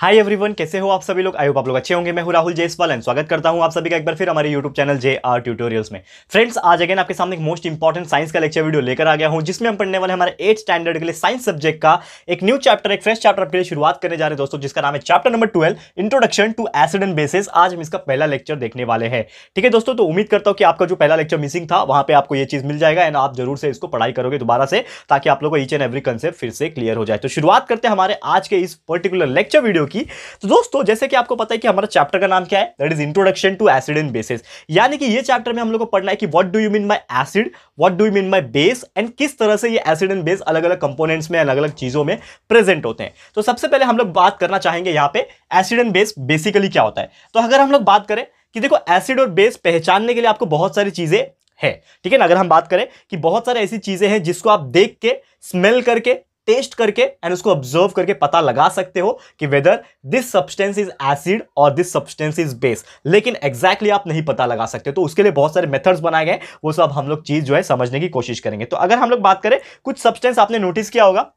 Hi everyone कैसे हो आप सभी लोग आयोग आप लोग अच्छे होंगे मैं हूं राहुल जयसवाल एंड स्वागत करता हूं आप सभी का एक बार फिर हमारे YouTube channel J R tutorials में फ्रेंड्स आज अगेन आपके सामने एक मोस्ट इंपॉर्टेंट साइंस का लेक्चर वीडियो लेकर आ गया हूं जिसमें हम पढ़ने वाले हमारे एट स्टैंडर्ड के लिए साइंस सब्जेक्ट का एक न्यू चैप्टर एक फ्रेश चैप्टर आपके लिए शुरुआत करने जा रहे हैं दोस्तों जिसका नाम है chapter number twelve introduction to acid and bases आज हम इसका पहला लेक्चर देखने वाले हैं ठीक है दोस्तों तो उम्मीद करता हूँ कि आपका जो पहला लेक्चर मिसिंग था वहां पर आपको ये चीज मिल जाएगा एंड आप जरूर से इसको पढ़ाई करोगे दोबारा से ताकि आप लोग को ईच एंड एवरी कंसेप्ट फिर से क्लियर हो जाए तो शुरुआत करते हैं हमारे आज के इस पर्टिकुलर लेक्चर वीडियो की तो दोस्तों जैसे कि आपको पता है कि हमारा चैप्टर का नाम क्या है that is introduction to acid and bases यानी कि ये चैप्टर में हम लोग को पढ़ना है कि what do you mean by acid what do you mean by base and किस तरह से ये एसिड एंड बेस अलग अलग कंपोनेंट्स में अलग अलग चीज़ों में प्रेजेंट होते हैं तो सबसे पहले हम लोग बात करना चाहेंगे यहाँ पे एसिड एंड बेस बेसिकली क्या होता है तो अगर हम लोग बात करें कि देखो एसिड और बेस पहचानने के लिए आपको बहुत सारी चीज़ें है ठीक है ना अगर हम बात करें कि बहुत सारी ऐसी चीज़ें हैं जिसको आप देख के स्मेल करके टेस्ट करके एंड उसको ऑब्जर्व करके पता लगा सकते हो कि whether this substance is acid और दिस सब्सटेंस इज बेस लेकिन एग्जैक्टली exactly आप नहीं पता लगा सकते तो उसके लिए बहुत सारे मेथड्स बनाए गए वो सब हम लोग चीज जो है समझने की कोशिश करेंगे तो अगर हम लोग बात करें कुछ सब्सटेंस आपने नोटिस किया होगा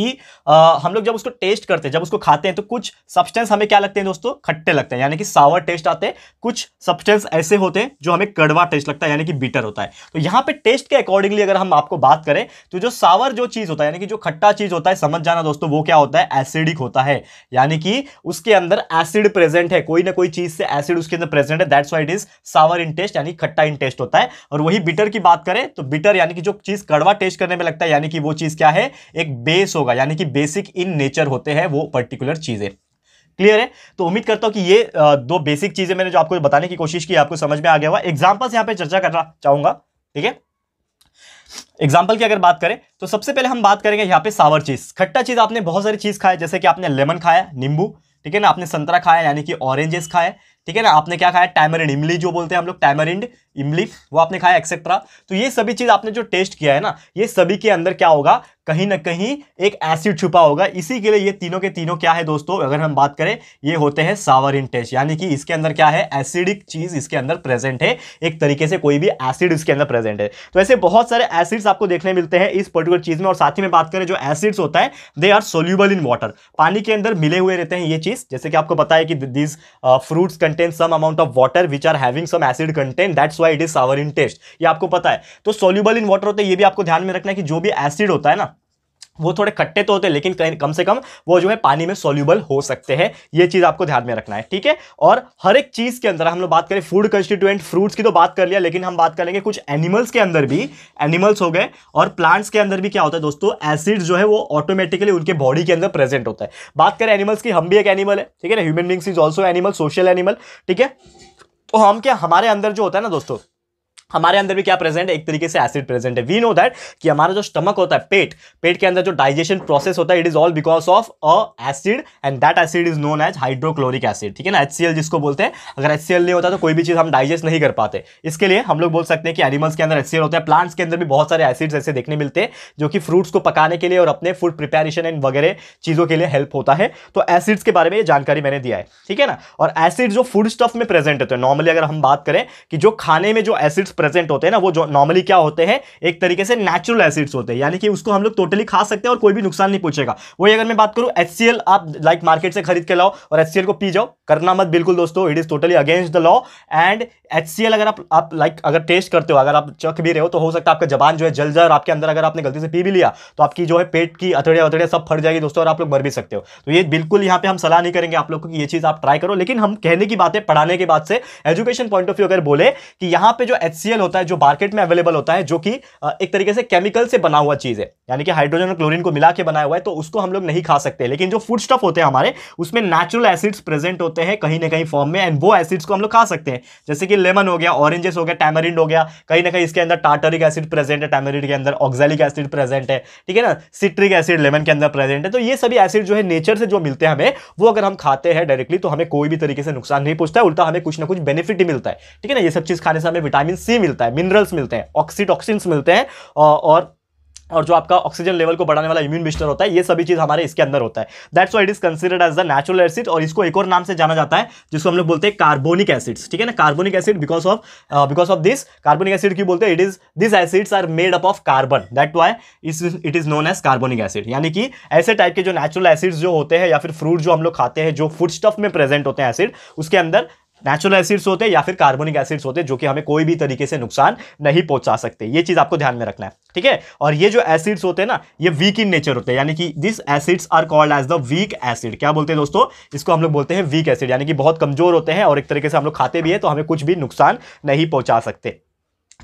कि आ, हम लोग जब उसको टेस्ट करते हैं जब उसको खाते हैं तो कुछ सब्सटेंस हमें क्या लगते हैं दोस्तों खट्टे लगते हैं यानी कि सावर टेस्ट आते हैं कुछ सब्सटेंस ऐसे होते हैं जो हमें कड़वा टेस्ट लगता है यानी कि बीटर होता है तो यहाँ पे टेस्ट के अकॉर्डिंगली अगर हम आपको बात करें तो जो सावर जो चीज़ होता है यानी कि जो खट्टा चीज़ होता है समझ जाना दोस्तों वो क्या होता है एसिडिक होता है यानी कि उसके अंदर एसिड प्रेजेंट है कोई ना कोई चीज़ से एसिड उसके अंदर प्रेजेंट है that's why it is sour in taste यानी खट्टा इन टेस्ट होता है और वही बीटर की बात करें तो बीटर यानी कि जो चीज़ कड़वा टेस्ट करने में लगता है यानी कि वो चीज़ क्या है एक बेस होगा होगा यानी कि बेसिक इन नेचर होते हैं वो पर्टिकुलर चीज़ें क्लियर है तो उम्मीद करता हूँ कि ये दो बेसिक चीज़ें मैंने जो आपको बताने की कोशिश की आपको समझ में आ गया हुआ एग्जाम्पल्स यहाँ पर चर्चा करना चाहूँगा ठीक है एग्जाम्पल की अगर बात करें तो सबसे पहले हम बात करेंगे यहाँ पे सावर चीज़ खट्टा चीज़ आपने बहुत सारी चीज़ खाया जैसे कि आपने लेमन खाया नींबू ठीक है ना आपने संतरा खाया यानी कि ऑरेंजेस खाए ठीक है ना आपने क्या खाया टैमरिंड इमली जो बोलते हैं हम लोग टैमरिंड इमली वो आपने खाया एक्सेट्रा तो ये सभी चीज़ आपने जो टेस्ट किया है ना ये सभी के अंदर क्या होगा कहीं ना कहीं एक एसिड छुपा होगा इसी के लिए ये तीनों के तीनों क्या है दोस्तों अगर हम बात करें ये होते हैं सावर इन टेस्ट यानी कि इसके अंदर क्या है एसिडिक चीज़ इसके अंदर प्रेजेंट है एक तरीके से कोई भी एसिड इसके अंदर प्रेजेंट है तो ऐसे बहुत सारे एसिड्स आपको देखने मिलते हैं इस पर्टिकुलर चीज़ में और साथ ही में बात करें जो एसिड्स होता है they are soluble in water पानी के अंदर मिले हुए रहते हैं ये चीज़ जैसे कि आपको पता है कि this fruits content some amount of water which are having some acid content that's why why it is sour in taste ये आपको पता है तो सोल्यूबल इन वाटर होते हैं ये भी आपको ध्यान में रखना है कि जो भी एसिड होता है ना वो थोड़े खट्टे तो होते हैं लेकिन कम से कम वो जो है पानी में सोल्यूबल हो सकते हैं ये चीज़ आपको ध्यान में रखना है ठीक है और हर एक चीज़ के अंदर हम लोग बात करें फूड कंस्टिट्यूएंट फ्रूट्स की तो बात कर लिया लेकिन हम बात करेंगे कुछ एनिमल्स के अंदर भी एनिमल्स हो गए और प्लांट्स के अंदर भी क्या होता है दोस्तों एसिड जो है वो ऑटोमेटिकली उनके बॉडी के अंदर प्रेजेंट होता है बात करें एनिमल्स की हम भी एक एनिमल है ठीक है ना human beings is also animal social animal ठीक है तो हम क्या हमारे अंदर जो होता है ना दोस्तों हमारे अंदर भी क्या प्रेजेंट है एक तरीके से एसिड प्रेजेंट है वी नो दैट कि हमारा जो स्टमक होता है पेट पेट के अंदर जो डाइजेशन प्रोसेस होता है it is all because of a acid and that acid is known as hydrochloric acid ठीक है ना एच जिसको बोलते हैं अगर एच नहीं होता तो कोई भी चीज़ हम डाइजेस्ट नहीं कर पाते इसके लिए हम लोग बोल सकते हैं कि एनिमल्स के अंदर एच होता है प्लांट्स के अंदर भी बहुत सारे एसिड्स ऐसे देखने मिलते हैं जो कि फ्रूट्स को पकाने के लिए और अपने फूड प्रिपेरेशन एंड वगैरह चीज़ों के लिए हेल्प होता है तो एसिड्स के बारे में ये जानकारी मैंने दिया है ठीक है ना और एसिड जो फूड स्टफ में प्रेजेंट होते हैं नॉर्मली अगर हम बात करें कि जो खाने में जो एसिड्स प्रेजेंट होते हैं ना वो जो नॉर्मली क्या होते हैं एक तरीके से नेचुरल एसिड्स होते हैं यानी कि उसको हम लोग टोटली खा सकते हैं और कोई भी नुकसान नहीं पूछेगा वही अगर मैं बात करूँ एच आप लाइक मार्केट से खरीद के लाओ और एच को पी जाओ करना मत बिल्कुल दोस्तों it is totally against the law and H अगर आप आप लाइक like, अगर टेस्ट करते हो अगर आप चख भी रहे हो तो हो सकता है आपका जबान जो है जल जाए और आपके अंदर अगर आपने गलती से पी भी लिया तो आपकी जो है पेट की अथड़िया अथड़िया सब फट जाएगी दोस्तों और आप लोग मर भी सकते हो तो ये बिल्कुल यहाँ पे हम सलाह नहीं करेंगे आप लोग को कि ये चीज़ आप ट्राई करो लेकिन हम कहने की बात है पढ़ाने के बाद से एजुकेशन पॉइंट ऑफ व्यू अगर बोले कि यहाँ पे जो एच HCl होता है जो मार्केट में अवेलेबल होता है जो कि एक तरीके से केमिकल से बना हुआ चीज़ है यानी कि हाइड्रोजन और क्लोरीन को मिला के बनाया हुआ है तो उसको हम लोग नहीं खा सकते लेकिन जो फूड स्टफ होते हैं हमारे उसमें नेचुरल एसिड्स प्रेजेंट होते हैं कहीं ना कहीं फॉर्म में एंड वो एसिड्स को हम लोग खा सकते हैं जैसे कि लेमन हो गया ऑरेंजेस हो गया टैमरिंड हो गया कहीं ना कहीं इसके अंदर टाटरिक एसिड प्रेजेंट है टैमरिंड के अंदर ऑक्जेलिक एसिड प्रेजेंट है ठीक है ना सिट्रिक एसिड लेमन के अंदर प्रेजेंट है तो ये सभी एसिड जो है नेचर से जो मिलते हैं हमें वो अगर हम खाते हैं डायरेक्टली तो हमें कोई भी तरीके से नुकसान नहीं पूछता है उल्टा हमें कुछ ना कुछ बेनिफिट ही मिलता है ठीक है ना ये सब चीज़ खाने से हमें विटामिन सी भी मिलता है मिनरल्स मिलते हैं ऑक्सीटॉक्सिन्स मिलते हैं और और जो आपका ऑक्सीजन लेवल को बढ़ाने वाला इम्यून बिस्टर होता है ये सभी चीज़ हमारे इसके अंदर होता है that's why it is considered as the natural acid और इसको एक और नाम से जाना जाता है जिसको हम लोग बोलते हैं कार्बोनिक एसिड्स ठीक है ना carbonic acid because of because of this carbonic acid क्यों बोलते हैं it is this acids are made up of carbon that why it is known as carbonic acid यानी कि ऐसे टाइप के जो नेचुरल एसिड्स जो होते हैं या फिर फ्रूट जो हम लोग खाते हैं जो फूड स्टफ में प्रेजेंट होते हैं एसिड उसके अंदर नेचुरल एसिड्स होते हैं या फिर कार्बोनिक एसिड्स होते हैं जो कि हमें कोई भी तरीके से नुकसान नहीं पहुंचा सकते ये चीज़ आपको ध्यान में रखना है ठीक है और ये जो एसिड्स होते हैं ना ये वीक इन नेचर होते हैं यानी कि this acids are called as the weak acid क्या बोलते हैं दोस्तों इसको हम लोग बोलते हैं वीक एसिड यानी कि बहुत कमजोर होते हैं और एक तरीके से हम लोग खाते भी है तो हमें कुछ भी नुकसान नहीं पहुंचा सकते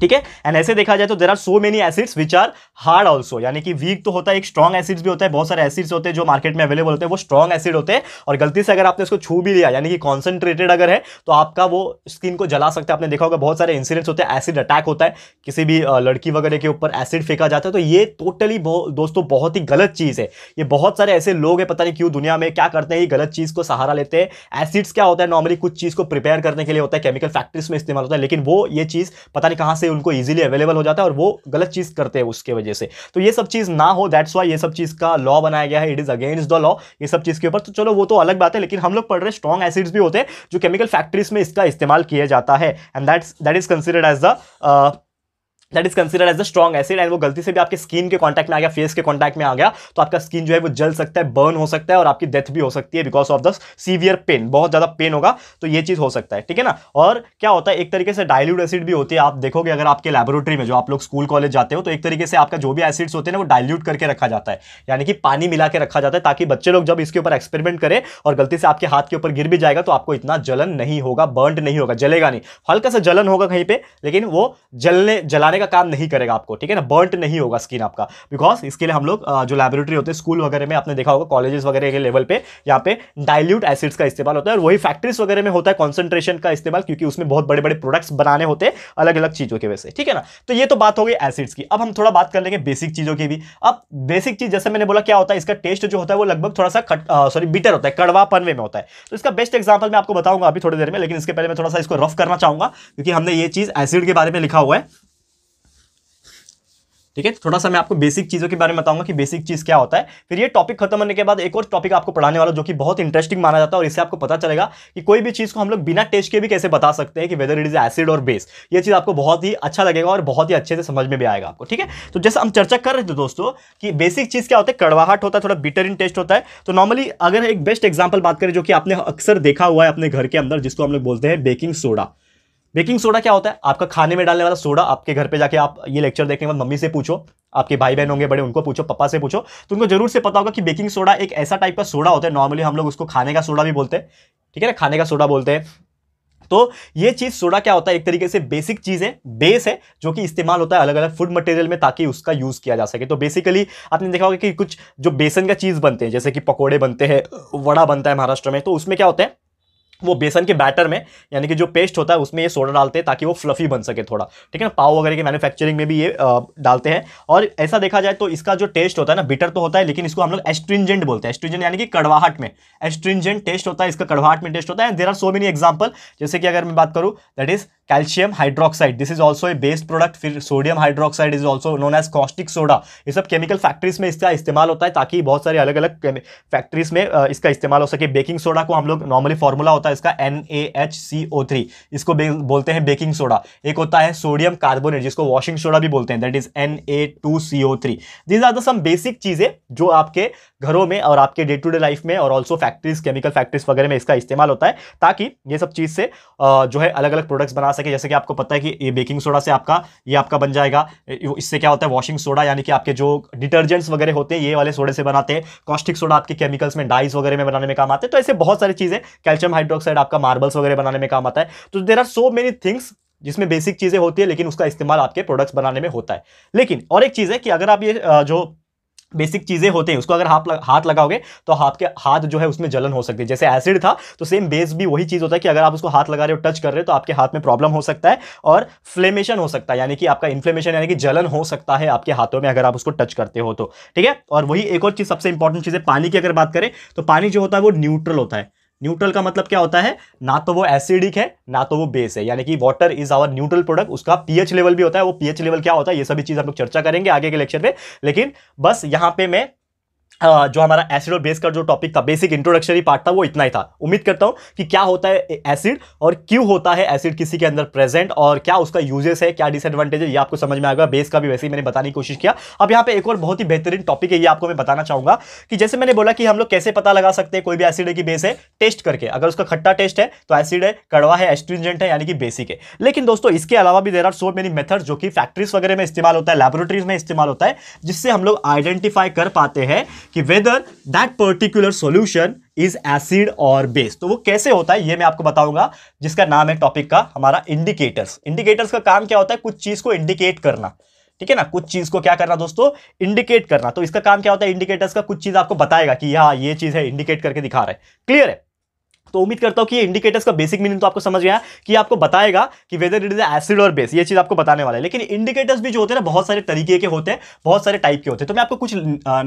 ठीक है एंड ऐसे देखा जाए तो there are so many acids which are hard also यानी कि वीक तो होता है एक स्ट्रॉग एसिड्स भी होता है बहुत सारे एसिड्स होते हैं जो मार्केट में अवेलेबल होते हैं वो स्ट्रॉग एसिड होते हैं और गलती से अगर आपने इसको छू भी लिया यानी कि कॉन्सेंट्रेटेड अगर है तो आपका वो स्किन को जला सकता है आपने देखा होगा बहुत सारे इंसिडेंट्स होते हैं एसिड अटैक होता है किसी भी लड़की वगैरह के ऊपर एसिड फेंका जाता है तो ये टोटली दोस्तों बहुत ही गलत चीज़ है ये बहुत सारे ऐसे लोग हैं पता नहीं क्यों दुनिया में क्या करते हैं ये गलत चीज़ को सहारा लेते हैं एसिड्स क्या होता है नॉर्मली कुछ चीज़ को प्रिपेयर करने के लिए होता है केमिकल फैक्ट्रीज में इस्तेमाल होता है लेकिन वो ये चीज़ पता नहीं कहाँ से से उनको ईजिली अवेलेबल हो जाता है और वो गलत चीज़ करते हैं उसके वजह से तो ये सब चीज़ ना हो दैट्स वाई ये सब चीज़ का लॉ बनाया गया है it is against the law ये सब चीज़ के ऊपर तो चलो वो तो अलग बात है लेकिन हम लोग पढ़ रहे स्ट्रॉन्ग एसिड्स भी होते हैं जो केमिकल फैक्ट्रीज में इसका इस्तेमाल किया जाता है and that's that is considered as the that is consider as a strong acid and वो गलती से भी आपके स्किन के कॉन्टैक्ट में आ गया फेस के कॉन्टैक्ट में आ गया तो आपका स्किन जो है वो जल सकता है बर्न हो सकता है और आपकी डेथ भी हो सकती है because of the severe pain बहुत ज़्यादा पेन होगा तो ये चीज़ हो सकता है ठीक है ना और क्या होता है एक तरीके से डायल्यूट एसिड भी होती है आप देखोगे अगर आपके लेबोरेटरी में जो आप लोग स्कूल कॉलेज जाते हो तो एक तरीके से आपका जो भी एसिड्स होते हैं वो डायल्यूट करके रखा जाता है यानी कि पानी मिला के रखा जाता है ताकि बच्चे लोग जब इसके ऊपर एक्सपेरिमेंट करें और गलती से आपके हाथ के ऊपर गिर भी जाएगा तो आपको इतना जलन नहीं होगा बर्न नहीं होगा जलेगा नहीं हल्का सा जलन होगा कहीं पर लेकिन वो जलने जलाने का का काम नहीं करेगा आपको ठीक है ना बर्ट नहीं होगा स्किन आपका बिकॉज इसके लिए हम लोग जो लेबोरेटरी होते हैं स्कूल वगैरह में आपने देखा होगा कॉलेजेस वगैरह के लेवल पे यहाँ पे डायल्यूट एसिड्स का इस्तेमाल होता है और वही फैक्ट्रीज वगैरह में होता है कॉन्सेंट्रेशन का इस्तेमाल क्योंकि उसमें बहुत बड़े बड़े प्रोडक्ट्स बनाने होते हैं अलग अलग चीज़ों की वजह से ठीक है ना तो ये तो बात हो गई एसिड्स की अब हम थोड़ा बात कर लेंगे बेसिक चीज़ों की भी अब बेसिक चीज़ जैसे मैंने बोला क्या होता है इसका टेस्ट जो होता है वो लगभग थोड़ा सा सॉरी बिटर होता है कड़वा पनवे में होता है तो इसका बेस्ट एग्जाम्पल मैं आपको बताऊंगा अभी थोड़ी देर में लेकिन इसके पहले मैं थोड़ा सा इसको रफ करना चाहूंगा क्योंकि हमने ये चीज़ एसिड के बारे में लिखा हुआ है ठीक है थोड़ा सा मैं आपको बेसिक चीज़ों के बारे में बताऊंगा कि बेसिक चीज़ क्या होता है फिर ये टॉपिक खत्म होने के बाद एक और टॉपिक आपको पढ़ाने वाला जो कि बहुत इंटरेस्टिंग माना जाता है और इससे आपको पता चलेगा कि कोई भी चीज़ को हम लोग बिना टेस्ट के भी कैसे बता सकते हैं कि वेदर इट इज एसिड और बेस ये चीज़ आपको बहुत ही अच्छा लगेगा और बहुत ही अच्छे से समझ में भी आएगा आपको ठीक है तो जैसे हम चर्चा कर रहे थे दोस्तों की बेसिक चीज़ क्या होता है कड़वाहट होता है थोड़ा बिटर इन टेस्ट होता है तो नॉर्मली अगर एक बेस्ट एग्जाम्पल बात करें जो कि आपने अक्सर देखा हुआ है अपने घर के अंदर जिसको हम लोग बोलते हैं बेकिंग सोडा बेकिंग सोडा क्या होता है आपका खाने में डालने वाला सोडा आपके घर पे जाके आप ये लेक्चर देखने के बाद मम्मी से पूछो आपके भाई बहन होंगे बड़े उनको पूछो पापा से पूछो तो उनको जरूर से पता होगा कि बेकिंग सोडा एक ऐसा टाइप का सोडा होता है नॉर्मली हम लोग उसको खाने का सोडा भी बोलते हैं ठीक है ना खाने का सोडा बोलते हैं तो ये चीज़ सोडा क्या होता है एक तरीके से बेसिक चीज़ है बेस है जो कि इस्तेमाल होता है अलग अलग फूड मटेरियल में ताकि उसका यूज़ किया जा सके तो बेसिकली आपने देखा होगा कि कुछ जो बेसन का चीज़ बनते हैं जैसे कि पकौड़े बनते हैं वड़ा बनता है महाराष्ट्र में तो उसमें क्या होता है वो बेसन के बैटर में यानी कि जो पेस्ट होता है उसमें ये सोडा डालते हैं ताकि वो फ्लफी बन सके थोड़ा ठीक है ना पाव वगैरह के मैन्युफैक्चरिंग में भी ये डालते हैं और ऐसा देखा जाए तो इसका जो टेस्ट होता है ना बिटर तो होता है लेकिन इसको हम लोग एस्ट्रिंजेंट बोलते हैं एस्ट्रिंजेंट यानी कि कड़वाहट में एस्ट्रिंजेंट टेस्ट होता है इसका कड़वाहट में टेस्ट होता है there are so many example जैसे कि अगर मैं बात करूँ that is calcium hydroxide this is also a based product फिर sodium hydroxide is also known as caustic soda ये सब केमिकल फैक्ट्रीज में इसका इस्तेमाल होता है ताकि बहुत सारे अलग अलग फैक्ट्रीज में इसका इस्तेमाल हो सके बेकिंग सोडा को हम लोग नॉर्मली फॉर्मूला होता है इसका N A H C O three इसको बोलते हैं बेकिंग सोडा एक होता है सोडियम कार्बोनेट जिसको वॉशिंग सोडा भी बोलते हैं that is N A two C O three these are the some basic चीज़ें जो आपके घरों में और आपके डे टू डे लाइफ में और ऑल्सो फैक्ट्रीज केमिकल फैक्ट्रीज वगैरह में इसका इस्तेमाल होता है ताकि ये सब चीज़ से जो है अलग अलग प्रोडक्ट्स बना सके जैसे कि आपको पता है कि ये बेकिंग सोडा से आपका ये आपका बन जाएगा इससे क्या होता है वॉशिंग सोडा यानी कि आपके जो डिटर्जेंट्स वगैरह होते हैं ये वाले सोडे से बनाते हैं कॉस्टिक सोडा आपके केमिकल्स में डाइस वगैरह में बनाने में काम आते हैं तो ऐसे बहुत सारी चीज़ें कैल्शियम हाइड्रोक्साइड आपका मार्बल्स वगैरह बनाने में काम आता है तो there are so many things जिसमें बेसिक चीज़ें होती है लेकिन उसका इस्तेमाल आपके प्रोडक्ट्स बनाने में होता है लेकिन और एक चीज़ है कि अगर आप ये जो बेसिक चीज़ें होते हैं उसको अगर हाथ लग, हाथ लगाओगे तो हाथ के हाथ जो है उसमें जलन हो सकती है जैसे एसिड था तो सेम बेस भी वही चीज़ होता है कि अगर आप उसको हाथ लगा रहे हो टच कर रहे हो तो आपके हाथ में प्रॉब्लम हो सकता है और फ्लेमेशन हो सकता है यानी कि आपका इन्फ्लेमेशन यानी कि जलन हो सकता है आपके हाथों में अगर आप उसको टच करते हो तो ठीक है और वही एक और चीज़ सबसे इंपॉर्टेंट चीज़ है पानी की अगर बात करें तो पानी जो होता है वो न्यूट्रल होता है न्यूट्रल का मतलब क्या होता है ना तो वो एसिडिक है ना तो वो बेस है यानी कि water is our neutral product उसका पीएच लेवल भी होता है वो पीएच लेवल क्या होता है ये सभी चीज़ हम लोग चर्चा करेंगे आगे के लेक्चर में लेकिन बस यहां पे मैं जो हमारा एसिड और बेस का जो टॉपिक था बेसिक इंट्रोडक्शनरी पार्ट था वो इतना ही था उम्मीद करता हूँ कि क्या होता है एसिड और क्यों होता है एसिड किसी के अंदर प्रेजेंट और क्या उसका यूजेस है क्या डिसएडवांटेज है ये आपको समझ में आएगा बेस का भी वैसे ही मैंने बताने की कोशिश किया अब यहाँ पे एक और बहुत ही बेहतरीन टॉपिक है ये आपको मैं बताना चाहूँगा कि जैसे मैंने बोला कि हम लोग कैसे पता लगा सकते हैं कोई भी एसिड है कि बेस है टेस्ट करके अगर उसका खट्टा टेस्ट है तो एसिड है कड़वा है एस्ट्रिजेंट है यानी कि बेसिक है लेकिन दोस्तों इसके अलावा भी there are so many method जो कि फैक्ट्रीज वगैरह में इस्तेमाल होता है लेबोरेटरीज में इस्तेमाल होता है जिससे हम लोग आइडेंटिफाई कर पाते हैं कि whether that particular solution is acid और बेस तो वो कैसे होता है ये मैं आपको बताऊंगा जिसका नाम है टॉपिक का हमारा इंडिकेटर्स इंडिकेटर्स का काम क्या होता है कुछ चीज़ को इंडिकेट करना ठीक है ना कुछ चीज को क्या करना दोस्तों इंडिकेट करना तो इसका काम क्या होता है इंडिकेटर्स का कुछ चीज आपको बताएगा कि हाँ ये चीज है इंडिकेट करके दिखा रहा है क्लियर है तो उम्मीद करता हूँ कि इंडिकेटर्स का बेसिक मीनिंग तो आपको समझ गया कि आपको बताएगा कि वेदर इट इज एसिड और बेस ये चीज़ आपको बताने वाला है लेकिन इंडिकेटर्स भी जो होते हैं ना बहुत सारे तरीके के होते हैं बहुत सारे टाइप के होते हैं तो मैं आपको कुछ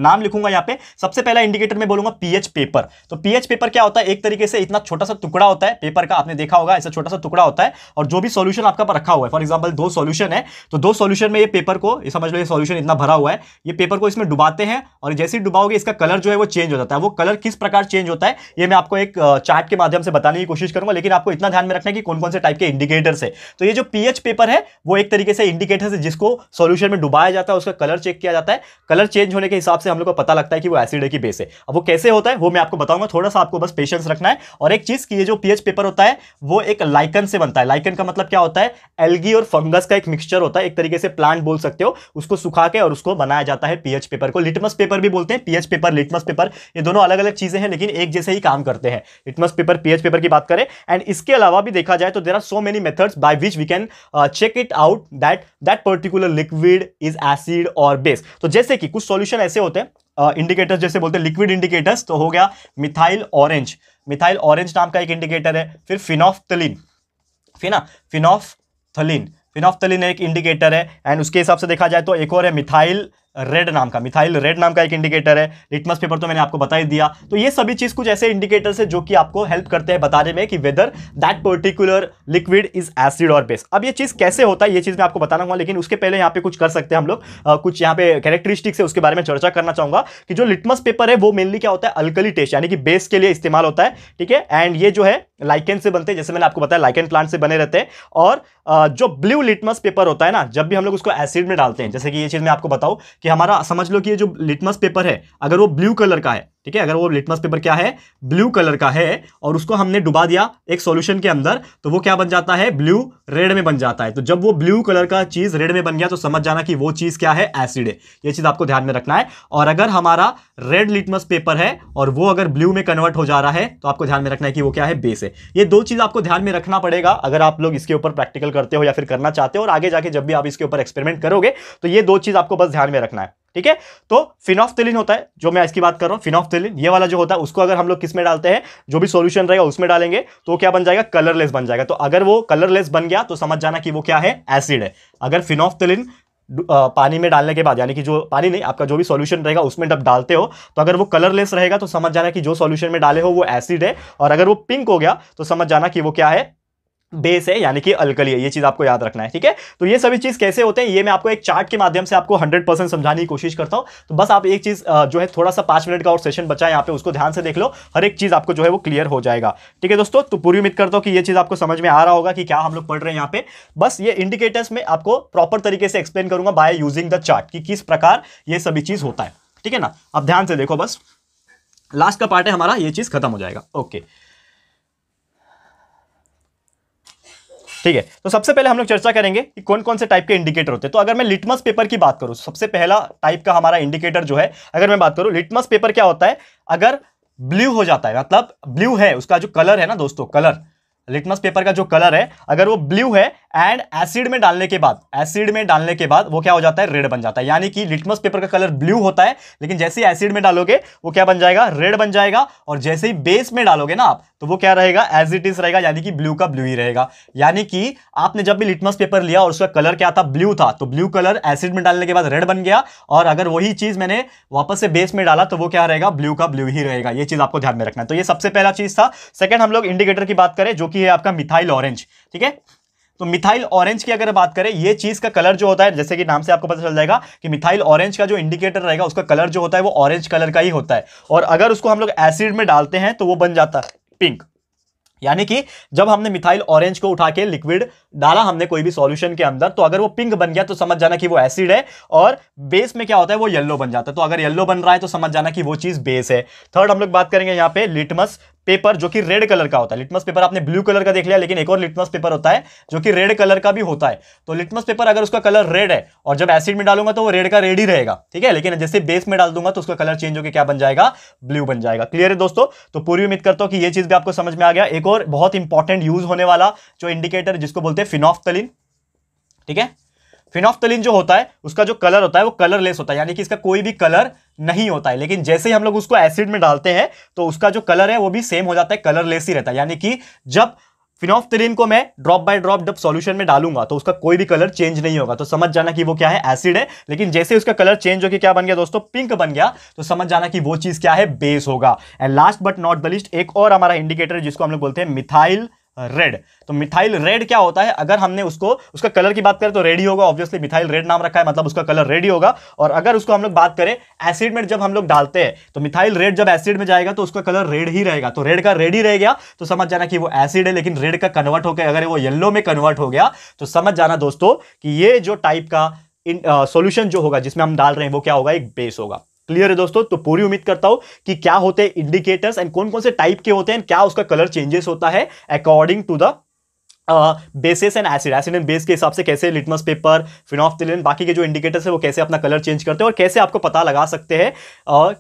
नाम लिखूंगा यहाँ पे सबसे पहला इंडिकेटर मैं बोलूंगा पीएच पेपर तो पीएच पेपर क्या होता है एक तरीके से इतना छोटा सा टुकड़ा होता है पेपर का आपने देखा होगा ऐसा छोटा सा टुकड़ा होता है और जो भी सोल्यूशन आपका रखा हुआ है फॉर एग्जाम्पल दो सोल्यूशन है तो दो सोल्यूशन में ये पेपर को ये समझ लो ये सोल्यूशन इतना भरा हुआ है ये पेपर को इसमें डुबाते हैं और जैसे ही डुबाओगे इसका कलर जो है वो चेंज हो जाता है वो कलर किस प्रकार चेंज होता है ये मैं आपको एक चार्ट के माध्यम से बताने की कोशिश करूंगा लेकिन आपको इतना ध्यान में रखना है कि कौन कौन से टाइप के इंडिकेटर्स है तो ये जो पीएच पेपर है वो एक तरीके से इंडिकेटर है जिसको सोल्यूशन में डुबाया जाता है उसका कलर चेक किया जाता है कलर चेंज होने के हिसाब से हम लोग को पता लगता है कि वो एसिड की बेस है अब वो कैसे होता है वो मैं आपको बताऊंगा थोड़ा सा आपको बस पेशेंस रखना है और एक चीज की जो पीएच पेपर होता है वो एक लाइकन से बनता है लाइकन का मतलब क्या होता है एलगी और फंगस का एक मिक्सचर होता है एक तरीके से प्लांट बोल सकते हो उसको सुखा के और उसको बनाया जाता है पीएच पेपर को लिटमस पेपर भी बोलते हैं पीएच पेपर लिटमस पेपर ये दोनों अलग अलग चीजें हैं लेकिन एक जैसे ही काम करते हैं litmus paper paper pH paper की बात करें एंड इसके अलावा भी देखा जाए तो there are so many methods by which we can check it out that that particular liquid is acid और बेस तो जैसे कि कुछ सॉल्यूशन ऐसे होते हैं इंडिकेटर्स uh, जैसे बोलते हैं लिक्विड इंडिकेटर्स तो हो गया मिथाइल ऑरेंज मिथाइल ऑरेंज नाम का एक इंडिकेटर है फिर फिनॉफ्थलिन फिना फिनॉफ्थलिन फिनॉफ्थलिन एक इंडिकेटर है एंड उसके हिसाब से देखा जाए तो एक और है मिथाइल रेड नाम का मिथाइल रेड नाम का एक इंडिकेटर है लिटमस पेपर तो मैंने आपको बता ही दिया तो ये सभी चीज़ कुछ ऐसे इंडिकेटर्स है जो कि आपको हेल्प करते हैं बताने में कि whether that particular liquid is acid और बेस अब ये चीज़ कैसे होता है ये चीज़ मैं आपको बताना हुआ लेकिन उसके पहले यहाँ पे कुछ कर सकते हैं हम लोग कुछ यहाँ पे कैरेक्टरिस्टिक्स है उसके बारे में चर्चा करना चाहूँगा कि जो लिटमस पेपर है वो मेनली क्या होता है अल्कली टेस्ट यानी कि बेस के लिए इस्तेमाल होता है ठीक है एंड ये जो है लाइकेन से बनते हैं जैसे मैंने आपको बताया लाइकेन प्लांट से बने रहते हैं और जो ब्लू लिटमस पेपर होता है ना जब भी हम लोग उसको एसिड में डालते हैं जैसे कि ये चीज़ मैं आपको बताऊँ कि कि हमारा समझ लो कि ये जो लिटमस पेपर है अगर वो ब्लू कलर का है ठीक है अगर वो लिटमस पेपर क्या है ब्लू कलर का है और उसको हमने डुबा दिया एक सॉल्यूशन के अंदर तो वो क्या बन जाता है ब्लू रेड में बन जाता है तो जब वो ब्लू कलर का चीज रेड में बन गया तो समझ जाना कि वो चीज क्या है एसिड है ये चीज आपको ध्यान में रखना है और अगर हमारा रेड लिटमस पेपर है और वो अगर ब्लू में कन्वर्ट हो जा रहा है तो आपको ध्यान में रखना है कि वो क्या है बेस है ये दो चीज आपको ध्यान में रखना पड़ेगा अगर आप लोग इसके ऊपर प्रैक्टिकल करते हो या फिर करना चाहते हो और आगे जाके जब भी आप इसके ऊपर एक्सपेरिमेंट करोगे तो ये दो चीज आपको बस ध्यान में रखना है ठीक है तो फिनॉफ्थेलिन होता है जो मैं इसकी बात कर रहा हूँ फिनॉफ्थेलिन ये वाला जो होता है उसको अगर हम लोग किस में डालते हैं जो भी सॉल्यूशन रहेगा उसमें डालेंगे तो क्या बन जाएगा कलरलेस बन जाएगा तो अगर वो कलरलेस बन गया तो समझ जाना कि वो क्या है एसिड है अगर फिनॉफ्थेलिन पानी में डालने के बाद यानी कि जो पानी नहीं आपका जो भी सॉल्यूशन रहेगा उसमें जब डालते हो तो अगर वो कलरलेस रहेगा तो समझ जाना कि जो सॉल्यूशन में डाले हो वो एसिड है और अगर वो पिंक हो गया तो समझ जाना कि वो क्या है बेस है यानी कि अलकली है ये चीज़ आपको याद रखना है ठीक है तो ये सभी चीज़ कैसे होते हैं ये मैं आपको एक चार्ट के माध्यम से आपको 100 परसेंट समझाने की कोशिश करता हूं तो बस आप एक चीज़ जो है थोड़ा सा पांच मिनट का और सेशन बचा है यहाँ पे उसको ध्यान से देख लो हर एक चीज़ आपको जो है वो क्लियर हो जाएगा ठीक है दोस्तों तो पूरी उम्मीद करता हूँ कि ये चीज़ आपको समझ में आ रहा होगा कि क्या हम लोग पढ़ रहे हैं यहाँ पे बस ये इंडिकेटर्स में आपको प्रॉपर तरीके से एक्सप्लेन करूंगा बाय यूजिंग द चार्ट कि किस प्रकार ये सभी चीज़ होता है ठीक है ना आप ध्यान से देखो बस लास्ट का पार्ट है हमारा ये चीज़ खत्म हो जाएगा ओके okay. ठीक है तो सबसे पहले हम लोग चर्चा करेंगे कि कौन कौन से टाइप के इंडिकेटर होते हैं तो अगर मैं लिटमस पेपर की बात करूं सबसे पहला टाइप का हमारा इंडिकेटर जो है अगर मैं बात करूं लिटमस पेपर क्या होता है अगर ब्लू हो जाता है मतलब ब्लू है उसका जो कलर है ना दोस्तों कलर लिटमस पेपर का जो कलर है अगर वो ब्लू है एंड एसिड में डालने के बाद एसिड में डालने के बाद वो क्या हो जाता है रेड बन जाता है यानी कि लिटमस पेपर का कलर ब्लू होता है लेकिन जैसे ही एसिड में डालोगे वो क्या बन जाएगा रेड बन जाएगा और जैसे ही बेस में डालोगे ना आप तो वो क्या रहेगा एज इट इज रहेगा यानी कि ब्लू का ब्लू ही रहेगा यानी कि आपने जब भी लिटमस पेपर लिया और उसका कलर क्या था ब्लू था तो ब्लू कलर एसिड में डालने के बाद रेड बन गया और अगर वही चीज मैंने वापस से बेस में डाला तो वो क्या रहेगा ब्लू का ब्लू ही रहेगा ये चीज आपको ध्यान में रखना है तो ये सबसे पहला चीज था सेकंड हम लोग इंडिकेटर की बात करें जो कि है आपका मिथाइल ऑरेंज ठीक है तो मिथाइल ऑरेंज की अगर बात करें ये चीज़ का कलर जो होता है जैसे कि नाम से आपको पता चल जाएगा कि मिथाइल ऑरेंज का जो इंडिकेटर रहेगा उसका कलर जो होता है वो ऑरेंज कलर का ही होता है और अगर उसको हम लोग एसिड में डालते हैं तो वो बन जाता है पिंक यानी कि जब हमने मिथाइल ऑरेंज को उठा के लिक्विड डाला हमने कोई भी सॉल्यूशन के अंदर तो अगर वो पिंक बन गया तो समझ जाना कि वो एसिड है और बेस में क्या होता है वो येलो बन जाता है तो अगर येलो बन रहा है तो समझ जाना कि वो चीज़ बेस है थर्ड हम लोग बात करेंगे यहाँ पे लिटमस पेपर जो कि रेड कलर का होता है लिटमस पेपर आपने ब्लू कलर का देख लिया लेकिन एक और लिटमस पेपर होता है जो कि रेड कलर का भी होता है तो लिटमस पेपर अगर उसका कलर रेड है और जब एसिड में डालूंगा तो वो रेड का रेड ही रहेगा ठीक है लेकिन जैसे बेस में डाल दूंगा तो उसका कलर चेंज होकर क्या बन जाएगा ब्लू बन जाएगा क्लियर है दोस्तों तो पूरी उम्मीद करता हूँ कि यह चीज़ भी आपको समझ में आ गया एक और बहुत इंपॉर्टेंट यूज होने वाला जो इंडिकेटर जिसको बोलते हैं फिनॉफ्तलिन ठीक है फिनॉफ्थलिन जो होता है उसका जो कलर होता है वो कलरलेस होता है यानी कि इसका कोई भी कलर नहीं होता है लेकिन जैसे ही हम लोग उसको एसिड में डालते हैं तो उसका जो कलर है वो भी सेम हो जाता है कलरलेस ही रहता है यानी कि जब फिनॉफ्थरीन को मैं ड्रॉप बाय ड्रॉप जब सॉल्यूशन में डालूंगा तो उसका कोई भी कलर चेंज नहीं होगा तो समझ जाना कि वो क्या है एसिड है लेकिन जैसे उसका कलर चेंज होकर क्या बन गया दोस्तों पिंक बन गया तो समझ जाना कि वो चीज़ क्या है बेस होगा and last but not the least एक और हमारा इंडिकेटर जिसको हम लोग बोलते हैं मिथाइल रेड तो मिथाइल रेड क्या होता है अगर हमने उसको उसका कलर की बात करें तो रेडी होगा ऑब्वियसली मिथाइल रेड नाम रखा है मतलब उसका कलर रेडी होगा और अगर उसको हम लोग बात करें एसिड में जब हम लोग डालते हैं तो मिथाइल रेड जब एसिड में जाएगा तो उसका कलर रेड ही रहेगा तो रेड का रेड ही रह गया तो समझ जाना कि वो एसिड है लेकिन रेड का कन्वर्ट होकर अगर वो येल्लो में कन्वर्ट हो गया तो समझ जाना दोस्तों कि ये जो टाइप का सोल्यूशन जो होगा जिसमें हम डाल रहे हैं वो क्या होगा एक बेस होगा क्लियर है दोस्तों तो पूरी उम्मीद करता हूं कि क्या होते हैं इंडिकेटर्स एंड कौन कौन से टाइप के होते हैं क्या उसका कलर चेंजेस होता है according to the bases and acid acid and base के हिसाब से कैसे लिटमस पेपर फिनॉफ्थिलिन बाकी के जो इंडिकेटर्स है वो कैसे अपना कलर चेंज करते हैं और कैसे आपको पता लगा सकते हैं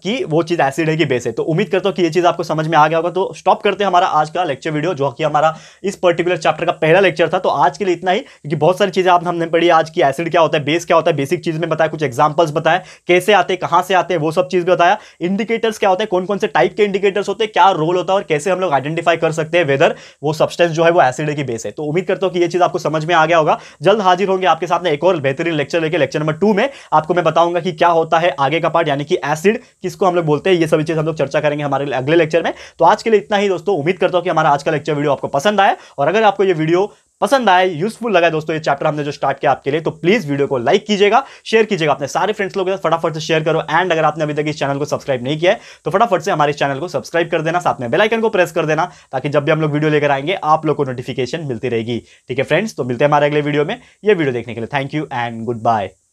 कि वो चीज़ एसिड है कि बेस है तो उम्मीद करता हूँ कि ये चीज़ आपको समझ में आ गया होगा तो स्टॉप करते हैं हमारा आज का लेक्चर वीडियो जो कि हमारा इस पर्टिकुलर चैप्टर का पहला लेक्चर था तो आज के लिए इतना ही क्योंकि बहुत सारी चीज़ें आप हमने पढ़ी आज की एसिड क्या होता है बेस क्या होता है बेसिक चीज़ में बताया कुछ एग्जाम्पल्स बताया कैसे आते हैं कहाँ से आते हैं वो सब चीज़ बताया इंडिकेटर्स क्या होते हैं कौन कौन से टाइप के इंडिकेटर्स होते हैं क्या रोल होता है और कैसे हम लोग आइडेंटिफाई कर सकते हैं वेदर वो सब्सटेंस जो है वो एसिड है कि बेस है तो उम्मीद करता हूँ कि ये चीज़ आपको समझ में आ गया होगा जल्द हाजिर होंगे आपके में एक और बेहतरीन लेक्चर लेके लेक्चर नंबर टू में आपको मैं बताऊंगा कि क्या होता है आगे का पार्ट यानी कि एसिड किसको हम लोग बोलते हैं ये सभी चीज़ हम लोग चर्चा करेंगे हमारे अगले लेक्चर में तो आज के लिए इतना ही दोस्तों उम्मीद करता हूँ कि हमारा आज का लेक्चर वीडियो आपको पसंद आया और अगर आपको ये वीडियो पसंद आए यूजफुल लगा दोस्तों ये चैप्टर हमने जो स्टार्ट किया आपके लिए तो प्लीज वीडियो को लाइक कीजिएगा शेयर कीजिएगा अपने सारे फ्रेंड्स लोगों के साथ फटाफट से शेयर करो एंड अगर आपने अभी तक इस चैनल को सब्सक्राइब नहीं किया है तो फटाफट से हमारे चैनल को सब्सक्राइब कर देना साथ में बेलाइकन को प्रेस कर देना ताकि जब भी हम लोग वीडियो लेकर आएंगे आप लोग को नोटिफिकेशन मिलती रहेगी ठीक है फ्रेंड्स तो मिलते हैं हमारे अगले वीडियो में ये वीडियो देखने के लिए thank you and good bye